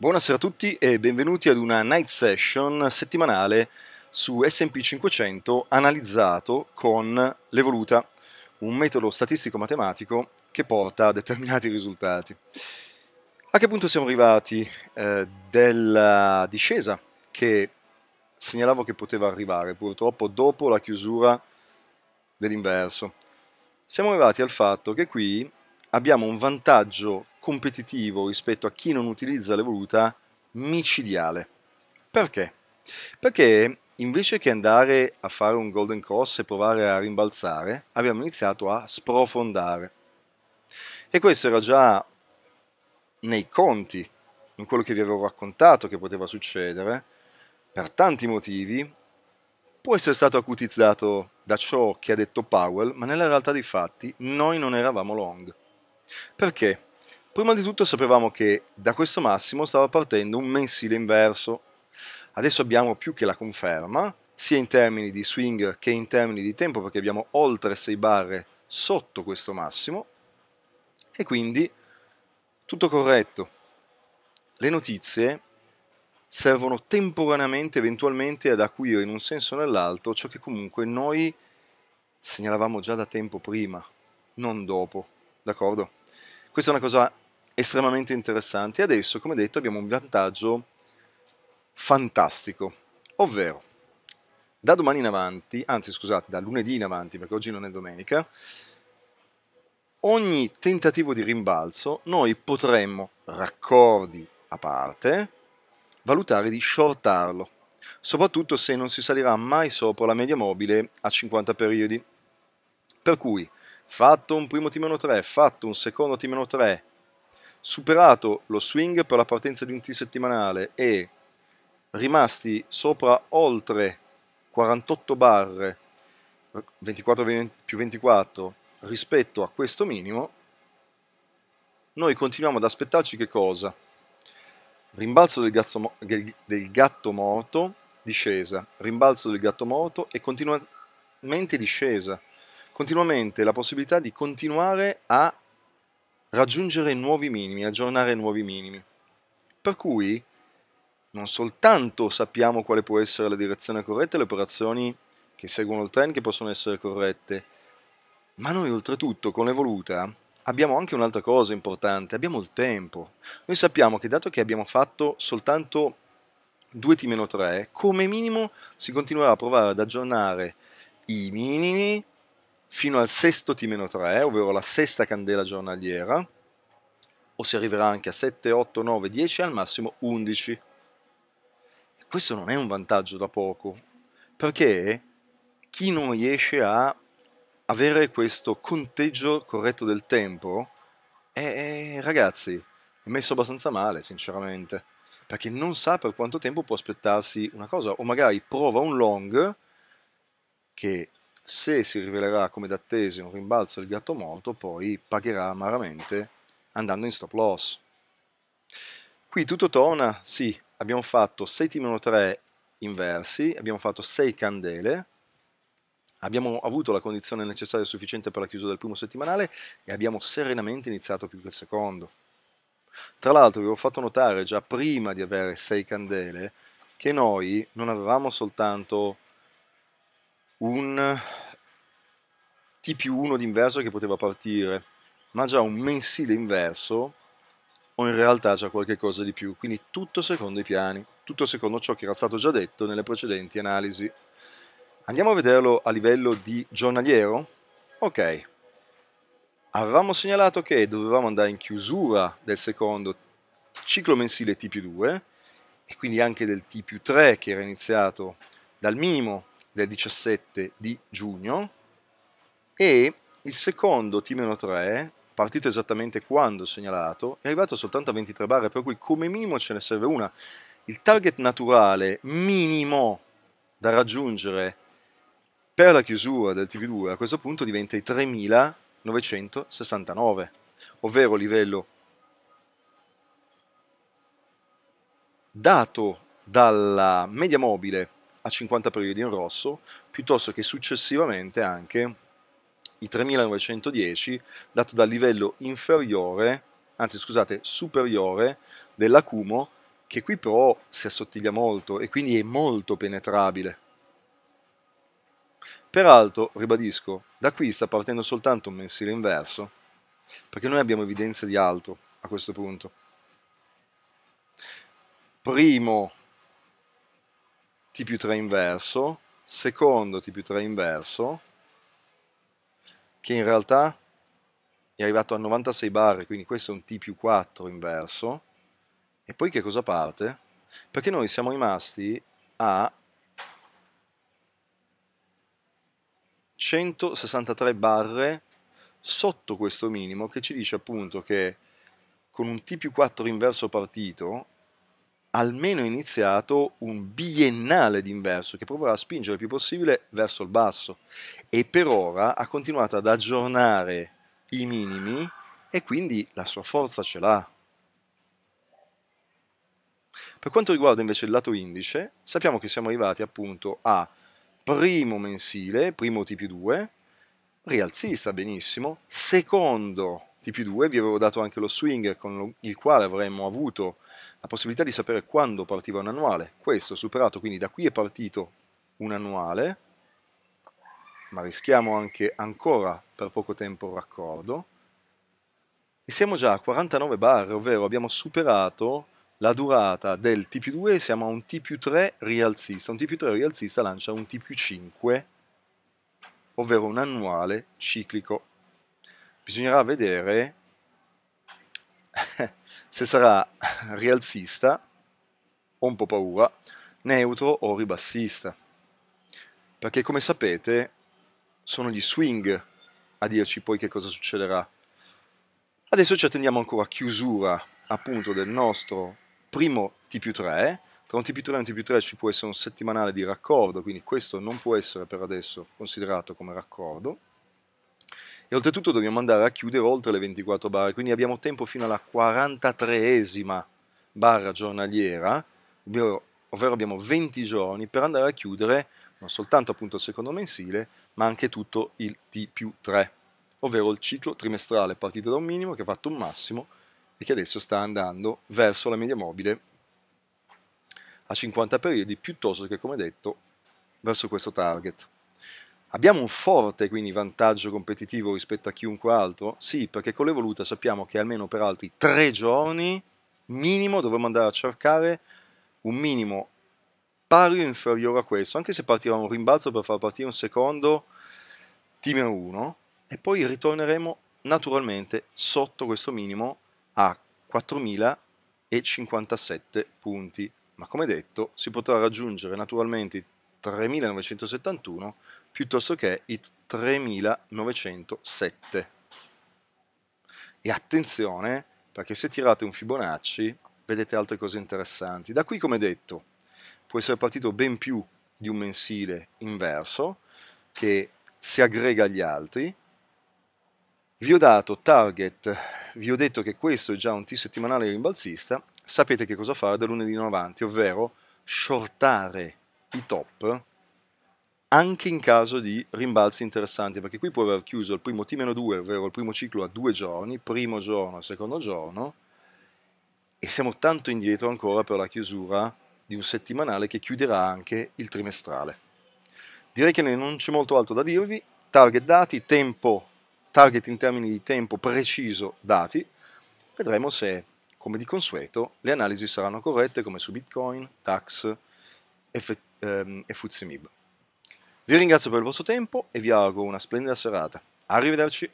Buonasera a tutti e benvenuti ad una night session settimanale su SP 500 analizzato con l'evoluta, un metodo statistico-matematico che porta a determinati risultati. A che punto siamo arrivati eh, della discesa che segnalavo che poteva arrivare purtroppo dopo la chiusura dell'inverso? Siamo arrivati al fatto che qui abbiamo un vantaggio competitivo rispetto a chi non utilizza l'evoluta micidiale. Perché? Perché invece che andare a fare un golden cross e provare a rimbalzare, abbiamo iniziato a sprofondare. E questo era già nei conti, in quello che vi avevo raccontato che poteva succedere, per tanti motivi, può essere stato acutizzato da ciò che ha detto Powell, ma nella realtà dei fatti noi non eravamo long. Perché? Prima di tutto sapevamo che da questo massimo stava partendo un mensile inverso. Adesso abbiamo più che la conferma, sia in termini di swing che in termini di tempo, perché abbiamo oltre 6 barre sotto questo massimo. E quindi tutto corretto. Le notizie servono temporaneamente, eventualmente, ad acuire in un senso o nell'altro ciò che comunque noi segnalavamo già da tempo prima, non dopo. D'accordo? Questa è una cosa estremamente interessanti. Adesso, come detto, abbiamo un vantaggio fantastico, ovvero da domani in avanti, anzi scusate, da lunedì in avanti, perché oggi non è domenica, ogni tentativo di rimbalzo noi potremmo, raccordi a parte, valutare di shortarlo, soprattutto se non si salirà mai sopra la media mobile a 50 periodi. Per cui, fatto un primo T-3, fatto un secondo T-3, superato lo swing per la partenza di un T settimanale e rimasti sopra oltre 48 barre 24 più 24 rispetto a questo minimo, noi continuiamo ad aspettarci che cosa? Rimbalzo del, gazzo, del gatto morto, discesa, rimbalzo del gatto morto e continuamente discesa. Continuamente la possibilità di continuare a raggiungere nuovi minimi, aggiornare nuovi minimi. Per cui non soltanto sappiamo quale può essere la direzione corretta e le operazioni che seguono il trend che possono essere corrette, ma noi oltretutto con l'evoluta abbiamo anche un'altra cosa importante, abbiamo il tempo. Noi sappiamo che dato che abbiamo fatto soltanto 2T-3, come minimo si continuerà a provare ad aggiornare i minimi fino al sesto T-3, ovvero la sesta candela giornaliera, o si arriverà anche a 7, 8, 9, 10 al massimo 11. E questo non è un vantaggio da poco, perché chi non riesce a avere questo conteggio corretto del tempo, è, eh, eh, ragazzi, è messo abbastanza male, sinceramente, perché non sa per quanto tempo può aspettarsi una cosa, o magari prova un long che se si rivelerà come da un rimbalzo del gatto morto, poi pagherà amaramente andando in stop loss. Qui tutto torna, sì, abbiamo fatto 6 3 inversi, abbiamo fatto 6 candele, abbiamo avuto la condizione necessaria e sufficiente per la chiusura del primo settimanale e abbiamo serenamente iniziato più che il secondo. Tra l'altro vi ho fatto notare già prima di avere 6 candele che noi non avevamo soltanto un T più 1 d'inverso che poteva partire, ma già un mensile inverso o in realtà già qualche cosa di più, quindi tutto secondo i piani, tutto secondo ciò che era stato già detto nelle precedenti analisi. Andiamo a vederlo a livello di giornaliero? Ok, avevamo segnalato che dovevamo andare in chiusura del secondo ciclo mensile T più 2 e quindi anche del T più 3 che era iniziato dal minimo del 17 di giugno e il secondo T-3, partito esattamente quando segnalato, è arrivato soltanto a 23 barre, per cui come minimo ce ne serve una. Il target naturale minimo da raggiungere per la chiusura del TP2 a questo punto diventa i 3969, ovvero livello dato dalla media mobile a 50 periodi in rosso, piuttosto che successivamente anche i 3910 dato dal livello inferiore, anzi scusate, superiore dell'acumo che qui però si assottiglia molto e quindi è molto penetrabile. Peraltro, ribadisco, da qui sta partendo soltanto un mensile inverso, perché noi abbiamo evidenza di altro a questo punto. Primo, più 3 inverso, secondo t più 3 inverso, che in realtà è arrivato a 96 barre, quindi questo è un t più 4 inverso, e poi che cosa parte? Perché noi siamo rimasti a 163 barre sotto questo minimo che ci dice appunto che con un t più 4 inverso partito almeno iniziato un biennale d'inverso che proverà a spingere il più possibile verso il basso e per ora ha continuato ad aggiornare i minimi e quindi la sua forza ce l'ha. Per quanto riguarda invece il lato indice, sappiamo che siamo arrivati appunto a primo mensile, primo T più 2, rialzista benissimo, secondo TP2, vi avevo dato anche lo swing con il quale avremmo avuto la possibilità di sapere quando partiva un annuale. Questo superato, quindi da qui è partito un annuale, ma rischiamo anche ancora per poco tempo un raccordo. E siamo già a 49 bar, ovvero abbiamo superato la durata del T più 2 e siamo a un T più 3 rialzista. Un T più 3 rialzista lancia un T più 5, ovvero un annuale ciclico bisognerà vedere se sarà rialzista ho un po' paura, neutro o ribassista. Perché come sapete sono gli swing a dirci poi che cosa succederà. Adesso ci attendiamo ancora a chiusura appunto del nostro primo tp 3. Tra un tp 3 e un tp 3 ci può essere un settimanale di raccordo, quindi questo non può essere per adesso considerato come raccordo e oltretutto dobbiamo andare a chiudere oltre le 24 barre, quindi abbiamo tempo fino alla 43esima barra giornaliera, ovvero abbiamo 20 giorni per andare a chiudere non soltanto appunto il secondo mensile, ma anche tutto il T più 3, ovvero il ciclo trimestrale partito da un minimo che ha fatto un massimo e che adesso sta andando verso la media mobile a 50 periodi piuttosto che come detto verso questo target. Abbiamo un forte quindi vantaggio competitivo rispetto a chiunque altro? Sì, perché con l'evoluta sappiamo che almeno per altri tre giorni minimo dovremmo andare a cercare un minimo pari o inferiore a questo, anche se partirà un rimbalzo per far partire un secondo team 1 e poi ritorneremo naturalmente sotto questo minimo a 4.057 punti. Ma come detto si potrà raggiungere naturalmente 3.971 piuttosto che i 3907. E attenzione, perché se tirate un Fibonacci vedete altre cose interessanti. Da qui, come detto, può essere partito ben più di un mensile inverso che si aggrega agli altri. Vi ho dato target, vi ho detto che questo è già un T settimanale rimbalzista, sapete che cosa fare da lunedì in avanti, ovvero shortare i top anche in caso di rimbalzi interessanti, perché qui può aver chiuso il primo T-2, ovvero il primo ciclo a due giorni, primo giorno e secondo giorno, e siamo tanto indietro ancora per la chiusura di un settimanale che chiuderà anche il trimestrale. Direi che non c'è molto altro da dirvi, target dati, tempo, target in termini di tempo preciso dati, vedremo se, come di consueto, le analisi saranno corrette come su Bitcoin, Tax e, F- ehm, e FUZIMIB. Vi ringrazio per il vostro tempo e vi auguro una splendida serata. Arrivederci.